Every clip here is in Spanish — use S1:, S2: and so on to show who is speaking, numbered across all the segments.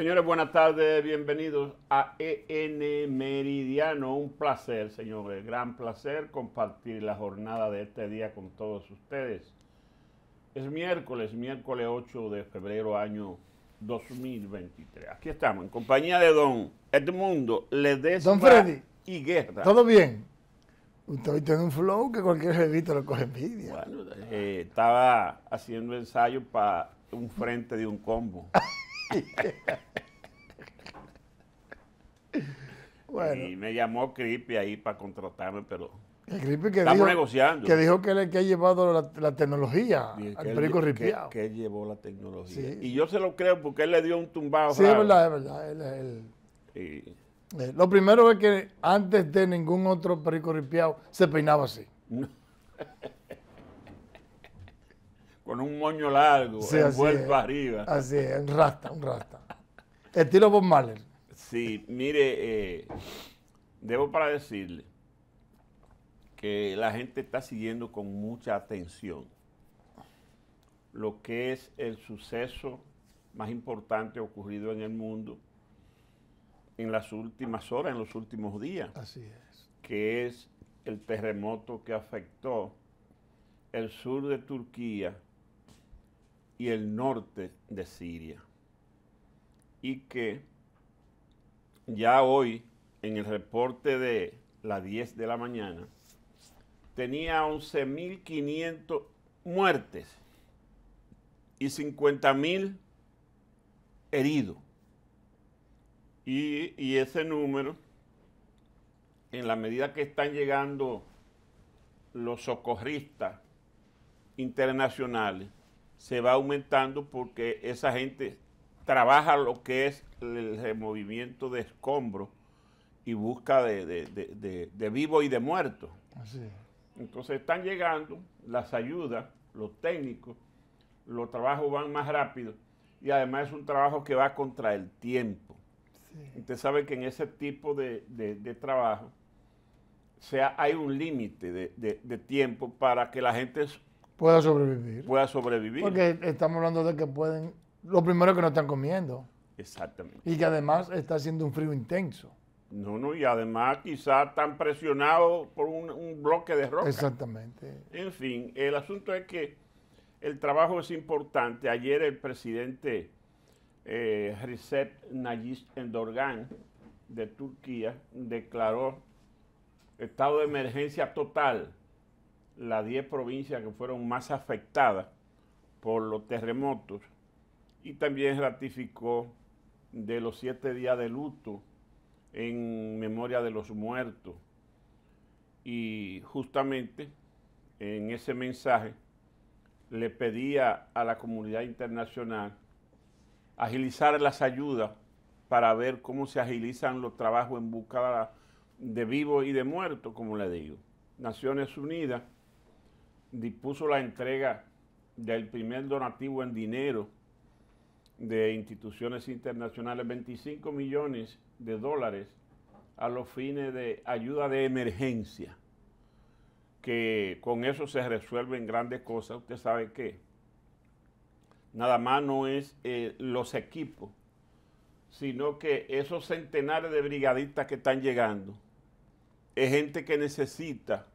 S1: Señores, buenas tardes, bienvenidos a EN Meridiano. Un placer, señores, gran placer compartir la jornada de este día con todos ustedes. Es miércoles, miércoles 8 de febrero año 2023. Aquí estamos, en compañía de don Edmundo Ledesma y Guerra. ¿Todo bien?
S2: hoy un flow que cualquier revista lo coge envidia.
S1: Bueno, eh, estaba haciendo ensayo para un frente de un combo. Y me llamó Creepy ahí para contratarme, pero Creepy que estamos dijo, negociando. Que dijo
S2: que, él que ha llevado la, tecnología al perico ripiado.
S1: Que, que, llevó la tecnología. Y yo se lo creo porque él le dio un tumbado. Sí, es verdad, es verdad. Eh,
S2: lo primero es que antes de ningún otro perico ripiado se peinaba así.
S1: moño largo, se envuelto arriba. Así es, un rasta, un rasta.
S2: Estilo Bob Marley.
S1: Sí, mire, eh, debo para decirle que la gente está siguiendo con mucha atención lo que es el suceso más importante ocurrido en el mundo en las últimas horas, en los últimos días. Así es. Que es el terremoto que afectó el sur de Turquía y el norte de Siria. Y que ya hoy, en el reporte de las 10 de la mañana, tenía 11.500 muertes y 50.000 heridos. Y, y, ese número, en la medida que están llegando los socorristas internacionales, se va aumentando porque esa gente trabaja lo que es el removimiento de escombros y busca de, de, vivo y de muerto. Entonces están llegando las ayudas, los técnicos, los trabajos van más rápido y además es un trabajo que va contra el tiempo. Usted sabe que en ese tipo de, trabajo sea, hay un límite de, de, tiempo para que la gente Pueda sobrevivir. Pueda sobrevivir. Porque
S2: estamos hablando de que pueden, lo primero es que no están comiendo.
S1: Exactamente.
S2: Y que además está haciendo un frío intenso.
S1: No, no, y además quizás están presionados por un, bloque de roca. Exactamente. En fin, el asunto es que el trabajo es importante. Ayer el presidente eh, Recep Tayyip Erdogan de Turquía declaró estado de emergencia total las 10 provincias que fueron más afectadas por los terremotos y también ratificó de los siete días de luto en memoria de los muertos. Y justamente en ese mensaje le pedía a la comunidad internacional agilizar las ayudas para ver cómo se agilizan los trabajos en busca de vivos y de muertos, como le digo. Naciones Unidas dispuso la entrega del primer donativo en dinero de instituciones internacionales, 25 millones de dólares a los fines de ayuda de emergencia, que con eso se resuelven grandes cosas. Usted sabe que nada más no es eh, los equipos, sino que esos centenares de brigadistas que están llegando, es gente que necesita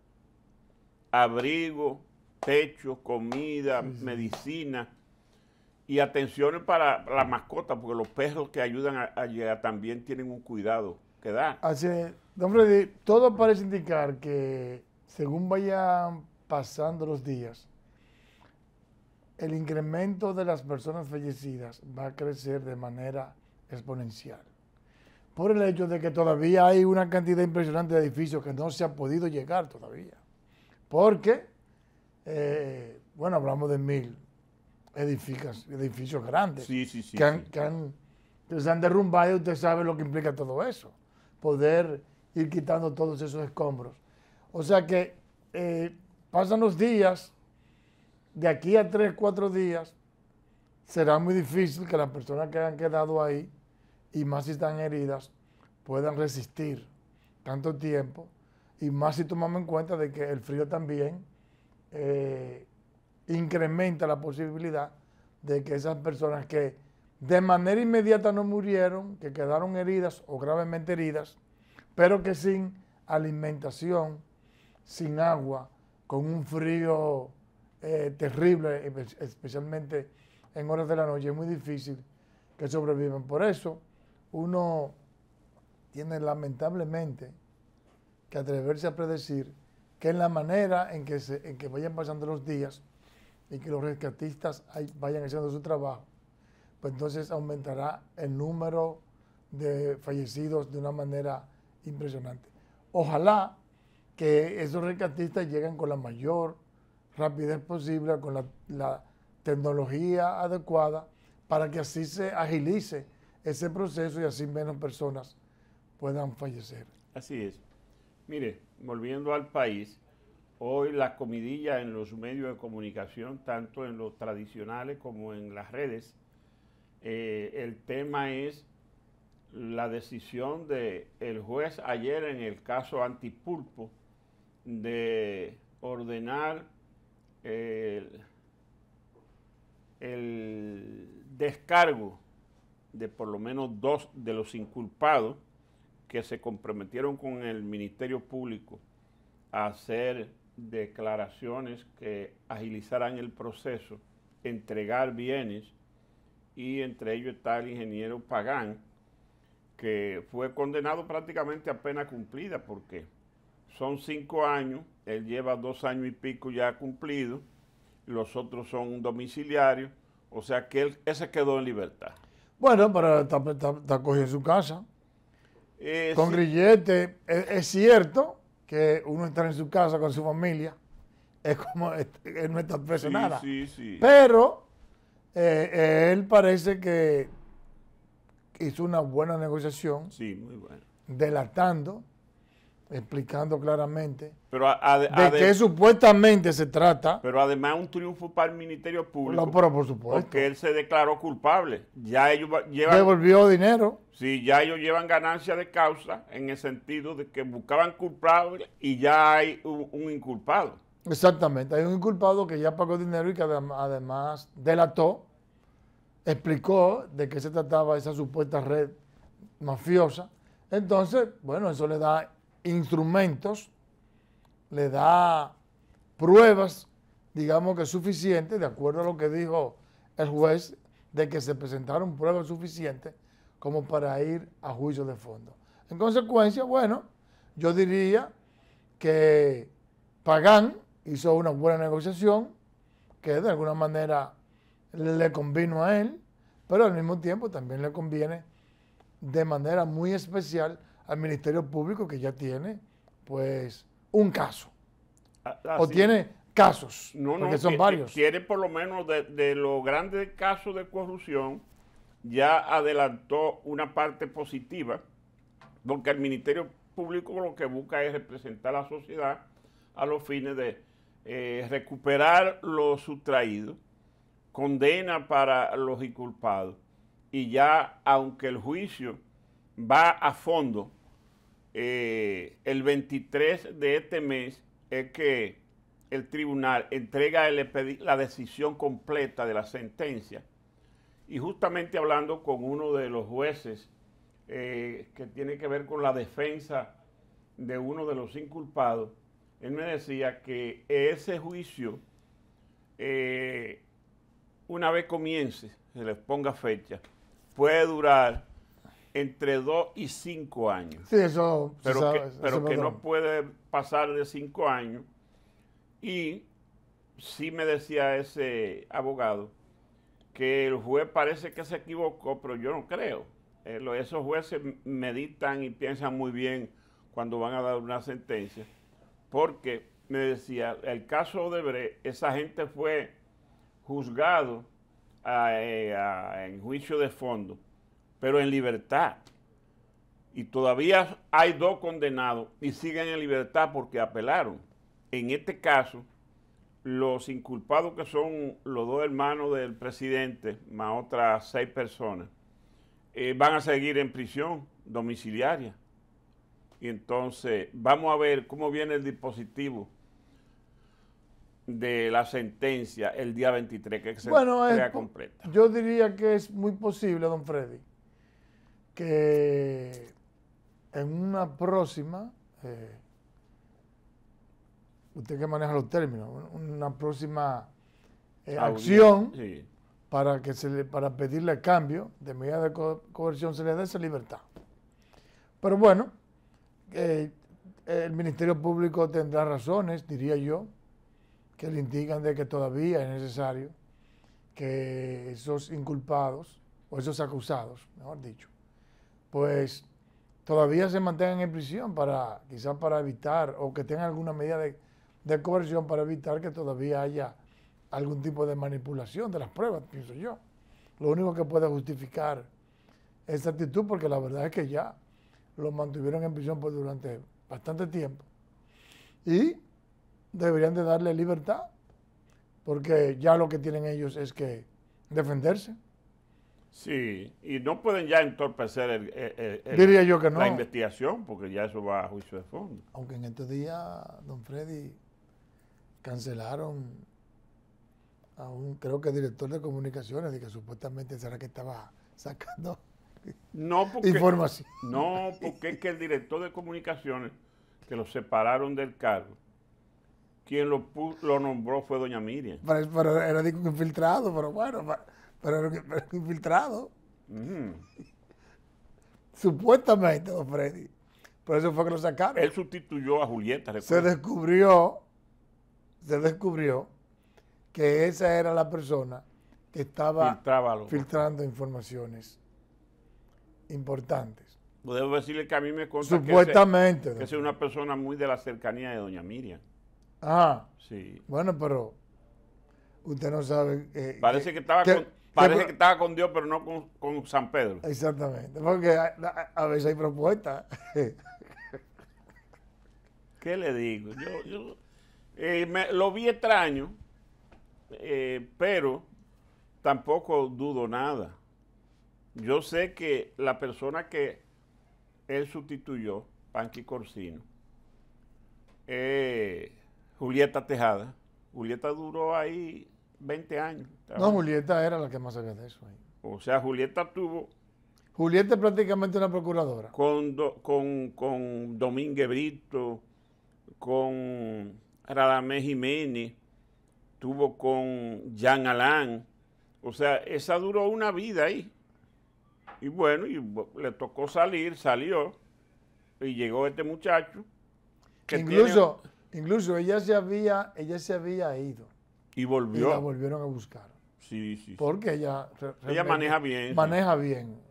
S1: abrigo, techo, comida, medicina y atenciones para la mascota, porque los perros que ayudan a, llegar también tienen un cuidado que dar.
S2: Así es. Don Freddy, todo parece indicar que según vayan pasando los días, el incremento de las personas fallecidas va a crecer de manera exponencial. Por el hecho de que todavía hay una cantidad impresionante de edificios que no se ha podido llegar todavía. Porque, eh, bueno, hablamos de mil edificios grandes que, han, se han derrumbado y usted sabe lo que implica todo eso. Poder ir quitando todos esos escombros. O sea que eh, pasan los días, de aquí a tres, cuatro días, será muy difícil que las personas que han quedado ahí, y más si están heridas, puedan resistir tanto tiempo y más si tomamos en cuenta de que el frío también eh, incrementa la posibilidad de que esas personas que de manera inmediata no murieron, que quedaron heridas o gravemente heridas, pero que sin alimentación, sin agua, con un frío eh, terrible, especialmente en horas de la noche, es muy difícil que sobrevivan. Por eso uno tiene lamentablemente atreverse a predecir que en la manera en que, en que vayan pasando los días y que los rescatistas vayan haciendo su trabajo, pues entonces aumentará el número de fallecidos de una manera impresionante. Ojalá que esos rescatistas lleguen con la mayor rapidez posible, con la tecnología adecuada, para que así se agilice ese proceso y así menos personas puedan fallecer.
S1: Así es. Mire, volviendo al país, hoy la comidilla en los medios de comunicación, tanto en los tradicionales como en las redes, eh, el tema es la decisión del el juez ayer en el caso Antipulpo de ordenar el descargo de por lo menos dos de los inculpados que se comprometieron con el Ministerio Público a hacer declaraciones que agilizaran el proceso, entregar bienes, y entre ellos está el ingeniero Pagán, que fue condenado prácticamente a pena cumplida, porque son cinco años, él lleva dos años y pico ya cumplido, los otros son domiciliarios, o sea que él, se quedó en libertad.
S2: Bueno, pero está, su casa. Eh, con grillete, es, cierto que uno estar en su casa con su familia es como él no está preso Pero eh, él parece que hizo una buena negociación. Sí, Delatando explicando
S1: claramente pero de qué supuestamente se trata. Pero además un triunfo para el Ministerio Público. No, pero por supuesto. Porque él se declaró culpable. Ya ellos llevan... Devolvió dinero. Sí, ya ellos llevan ganancia de causa en el sentido de que buscaban culpable y ya hay un, un inculpado.
S2: Exactamente, hay un inculpado que ya pagó dinero y que además delató, explicó de qué se trataba esa supuesta red mafiosa. Entonces, bueno, eso le da instrumentos, le da pruebas, digamos que suficientes, de acuerdo a lo que dijo el juez, de que se presentaron pruebas suficientes como para ir a juicio de fondo. En consecuencia, bueno, yo diría que Pagán hizo una buena negociación, que de alguna manera le convino a él, pero al mismo tiempo también le conviene de manera muy especial al Ministerio Público que ya tiene, pues, un caso.
S1: Ah, o tiene
S2: casos, no, porque no, son varios.
S1: Tiene por lo menos de, los grandes casos de corrupción, ya adelantó una parte positiva, porque el Ministerio Público lo que busca es representar a la sociedad a los fines de eh, recuperar lo sustraído, condena para los inculpados. Y ya, aunque el juicio va a fondo. Eh, el 23 de este mes es que el tribunal entrega la decisión completa de la sentencia. Y justamente hablando con uno de los jueces eh, que tiene que ver con la defensa de uno de los inculpados, él me decía que ese juicio, eh, una vez comience, se les ponga fecha, puede durar entre dos y cinco años. Sí, eso Pero que, no puede pasar de cinco años. Y sí me decía ese abogado que el juez parece que se equivocó, pero yo no creo. Eh, esos jueces meditan y piensan muy bien cuando van a dar una sentencia, porque me decía, el caso de Bre, esa gente fue juzgado eh, en juicio de fondo pero en libertad. Y todavía hay dos condenados y siguen en libertad porque apelaron. En este caso, los inculpados que son los dos hermanos del presidente, más otras seis personas, eh, van a seguir en prisión domiciliaria. Y entonces vamos a ver cómo viene el dispositivo de la sentencia el día 23, que se bueno, completa.
S2: Yo diría que es muy posible, don Freddy, que en una próxima, eh, usted que maneja los términos, una próxima eh, acción para, que se para pedirle cambio de medida de coerción se le dé esa libertad. Pero bueno, eh, el Ministerio Público tendrá razones, diría yo, que le indican de que todavía es necesario que esos inculpados o esos acusados, mejor dicho, pues todavía se mantengan en prisión para quizás para evitar o que tengan alguna medida de, coerción para evitar que todavía haya algún tipo de manipulación de las pruebas, pienso yo. Lo único que puede justificar esa actitud, porque la verdad es que ya lo mantuvieron en prisión por durante bastante tiempo. Y deberían de darle libertad, porque ya lo que tienen ellos es que defenderse.
S1: Sí, y no pueden ya entorpecer la investigación, porque ya eso va a juicio de fondo. Aunque en
S2: estos días, don Freddy, cancelaron a un, creo que director de comunicaciones, de que supuestamente será que estaba sacando
S1: información. No, porque es que el director de comunicaciones, que lo separaron del cargo, quien lo, nombró fue doña Miriam. Pero,
S2: era infiltrado, pero bueno pero era infiltrado. Mm. Supuestamente, don Freddy. Por eso fue que lo sacaron. Él
S1: sustituyó a Julieta. Se
S2: descubrió, se descubrió que esa era la persona que estaba filtrando informaciones importantes.
S1: Pues debo decirle que a mí me consta Supuestamente, que, es una persona muy de la cercanía de doña Miriam. Ah, sí.
S2: Bueno, pero usted no sabe. Eh, Parece eh, que, estaba con Parece que,
S1: estaba con Dios, pero no con, San Pedro. Exactamente,
S2: porque a, veces hay propuestas.
S1: ¿Qué le digo? Yo, eh, lo vi extraño, eh, pero tampoco dudo nada. Yo sé que la persona que él sustituyó, Panqui Corsino, eh, Julieta Tejada, Julieta duró ahí 20 años. No,
S2: Julieta era la que más sabía de eso.
S1: O sea, Julieta tuvo...
S2: Julieta es prácticamente una procuradora.
S1: Con, con, Domínguez Brito, con Radamés Jiménez, tuvo con Jean Alain. O sea, esa duró una vida ahí. Y bueno, y le tocó salir, salió, y llegó este muchacho. Que incluso,
S2: incluso ella se había, ella se había ido.
S1: Y volvió. Y la
S2: volvieron a buscar.
S1: Sí, sí. Porque
S2: ella... Ella maneja bien. Maneja bien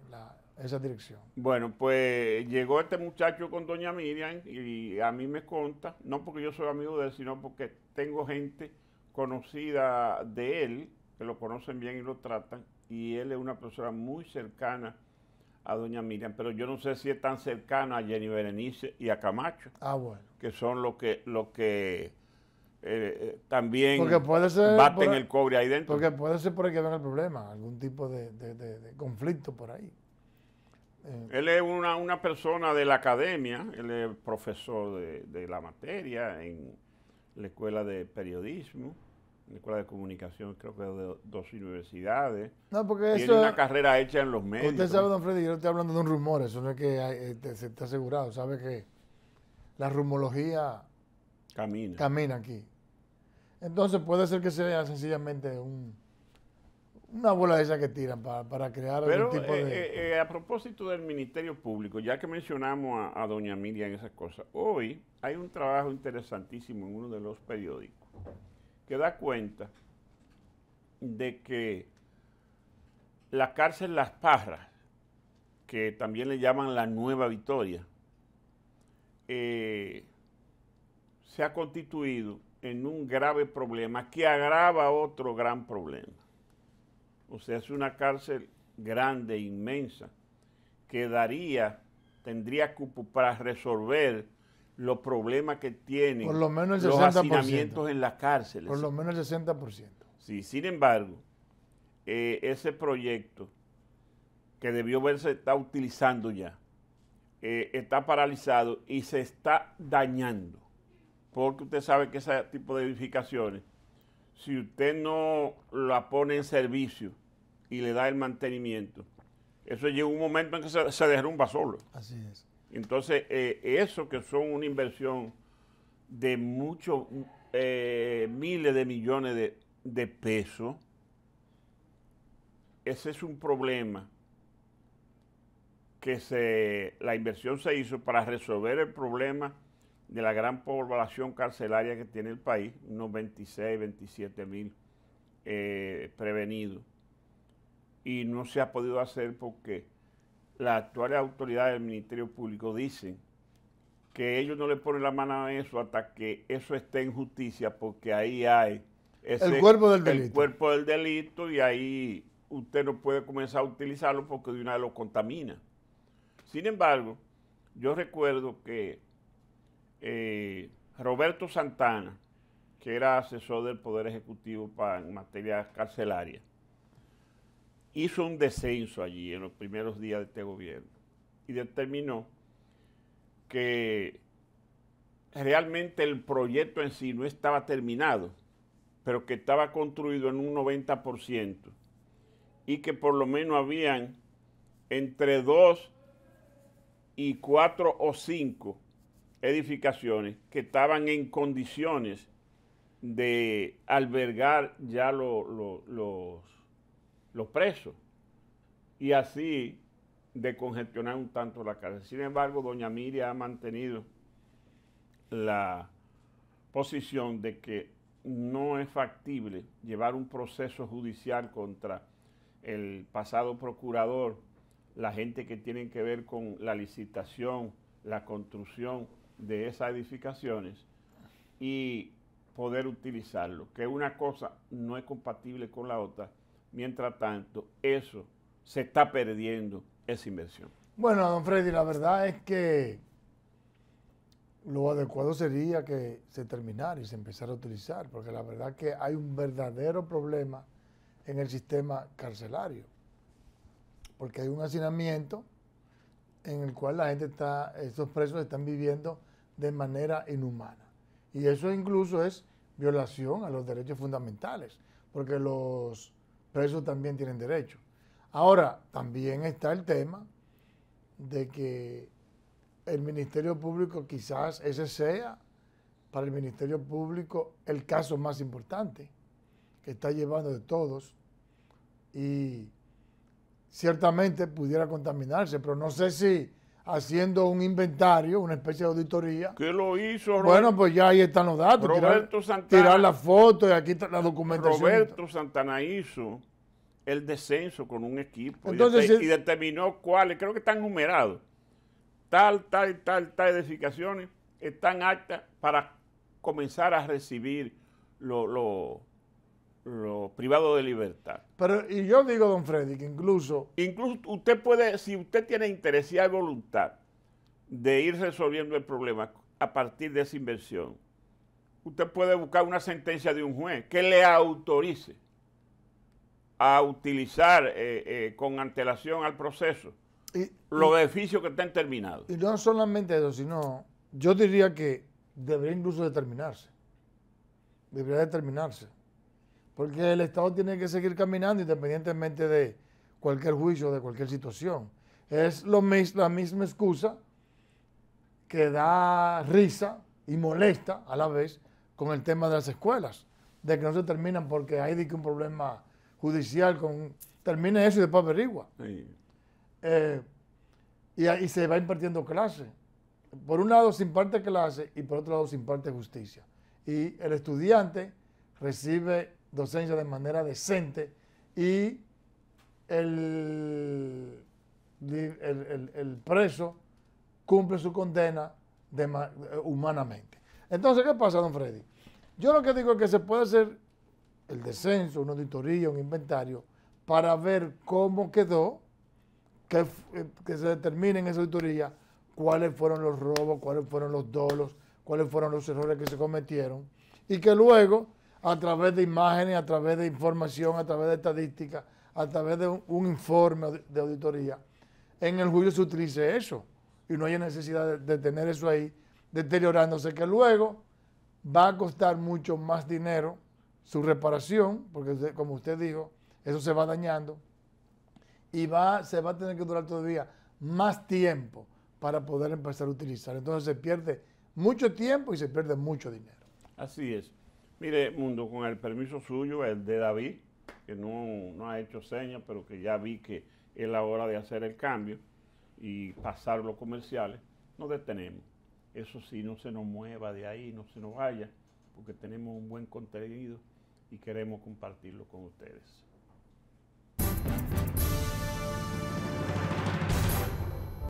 S2: esa dirección.
S1: Bueno, pues llegó este muchacho con doña Miriam y a mí me conta, no porque yo soy amigo de él, sino porque tengo gente conocida de él, que lo conocen bien y lo tratan, y él es una persona muy cercana a doña Miriam, pero yo no sé si es tan cercana a Jenny Berenice y a Camacho, ah, bueno. que son los que, lo que eh, eh, también puede baten el cobre ahí dentro. Porque puede
S2: ser por ahí que venga el problema, algún tipo de, conflicto por ahí. Eh,
S1: él es una, una, persona de la academia, él es profesor de, la materia en la escuela de periodismo, la escuela de comunicación, creo que de dos universidades. No, porque Tiene una carrera hecha en los medios. Usted sabe, don
S2: Freddy, yo no estoy hablando de un rumor, eso no es que este, se está asegurado, sabe que la rumología camina, camina aquí. Entonces puede ser que sea sencillamente una bola de esa que tiran para, crear algún tipo eh, de...
S1: Eh, eh, a propósito del Ministerio Público, ya que mencionamos a, doña Miriam esas cosas, hoy hay un trabajo interesantísimo en uno de los periódicos que da cuenta de que la cárcel Las Parras, que también le llaman la Nueva Victoria, se ha constituido en un grave problema que agrava otro gran problema. O sea, es una cárcel grande, inmensa, que daría, tendría cupo para resolver los problemas que tiene Por lo los en las cárceles. Por lo
S2: menos el 60%.
S1: Sí, sin embargo, eh, ese proyecto que debió verse está utilizando ya, eh, está paralizado y se está dañando porque usted sabe que ese tipo de edificaciones, si usted no la pone en servicio y le da el mantenimiento, eso llega un momento en que se, derrumba solo. Así es. Entonces, eh, eso que son una inversión de muchos eh, miles de millones de, pesos, ese es un problema que se, la inversión se hizo para resolver el problema de la gran población carcelaria que tiene el país, unos 26, 27 mil eh, prevenidos. Y no se ha podido hacer porque las actuales autoridades del Ministerio Público dicen que ellos no le ponen la mano a eso hasta que eso esté en justicia, porque ahí hay el cuerpo del delito. El cuerpo del delito y ahí usted no puede comenzar a utilizarlo porque de una vez lo contamina. Sin embargo, yo recuerdo que eh, Roberto Santana, que era asesor del Poder Ejecutivo para, en materia carcelaria, hizo un descenso allí en los primeros días de este gobierno y determinó que realmente el proyecto en sí no estaba terminado, pero que estaba construido en un 90% y que por lo menos habían entre dos y cuatro o cinco edificaciones que estaban en condiciones de albergar ya los, los presos y así de congestionar un tanto la cárcel. Sin embargo, doña Miria ha mantenido la posición de que no es factible llevar un proceso judicial contra el pasado procurador, la gente que tiene que ver con la licitación, la construcción de esas edificaciones y poder utilizarlo, que una cosa no es compatible con la otra, mientras tanto eso se está perdiendo, esa inversión.
S2: Bueno, don Freddy, la verdad es que lo adecuado sería que se terminara y se empezara a utilizar, porque la verdad es que hay un verdadero problema en el sistema carcelario, porque hay un hacinamiento en el cual la gente está, estos presos están viviendo de manera inhumana. Y eso incluso es violación a los derechos fundamentales, porque los presos también tienen derechos. Ahora, también está el tema de que el Ministerio Público, quizás ese sea para el Ministerio Público el caso más importante que está llevando de todos y ciertamente pudiera contaminarse, pero no sé si haciendo un inventario, una especie de auditoría. ¿Qué lo hizo Bueno, pues ya ahí están los datos. Roberto tirar, Santana. Tirar la foto y aquí está la documentación. Roberto
S1: Santana hizo el descenso con un equipo y, determinó, cuáles, creo que están numerados. Tal, tal, tal, tal edificaciones están aptas para comenzar a recibir los... Lo, lo privado de libertad. Pero, y yo digo, don Freddy, que incluso... Incluso usted puede, si usted tiene interés y hay voluntad de ir resolviendo el problema a partir de esa inversión, usted puede buscar una sentencia de un juez que le autorice a utilizar eh, eh, con antelación al proceso los beneficios que estén terminados.
S2: Y no solamente eso, sino yo diría que debería incluso determinarse. Debería determinarse porque el Estado tiene que seguir caminando independientemente de cualquier juicio, de cualquier situación. Es la misma excusa que da risa y molesta a la vez con el tema de las escuelas, de que no se terminan porque hay un problema judicial con termina eso y después averigua. Eh, y, se va impartiendo clase. Por un lado se imparte clase y por otro lado se imparte justicia. Y el estudiante recibe docencia de manera decente y el, preso cumple su condena humanamente. Entonces, ¿qué pasa, don Freddy? Yo lo que digo es que se puede hacer el descenso, una auditoría, un inventario, para ver cómo quedó, que, que se determine en esa auditoría cuáles fueron los robos, cuáles fueron los dolos, cuáles fueron los errores que se cometieron, y que luego a través de imágenes, a través de información, a través de estadísticas, a través de un, informe de auditoría. En el juicio se utilice eso y no haya necesidad de, de tener eso ahí deteriorándose, que luego va a costar mucho más dinero su reparación, porque como usted dijo, eso se va dañando y va, se va a tener que durar todavía más tiempo para poder empezar a utilizar. Entonces se pierde mucho tiempo y se pierde mucho dinero.
S1: Así es. Mire, Mundo, con el permiso suyo, el de David, que no, no ha hecho señas, pero que ya vi que es la hora de hacer el cambio y pasar los comerciales, nos detenemos. Eso sí, no se nos mueva de ahí, no se nos vaya, porque tenemos un buen contenido y queremos compartirlo con ustedes.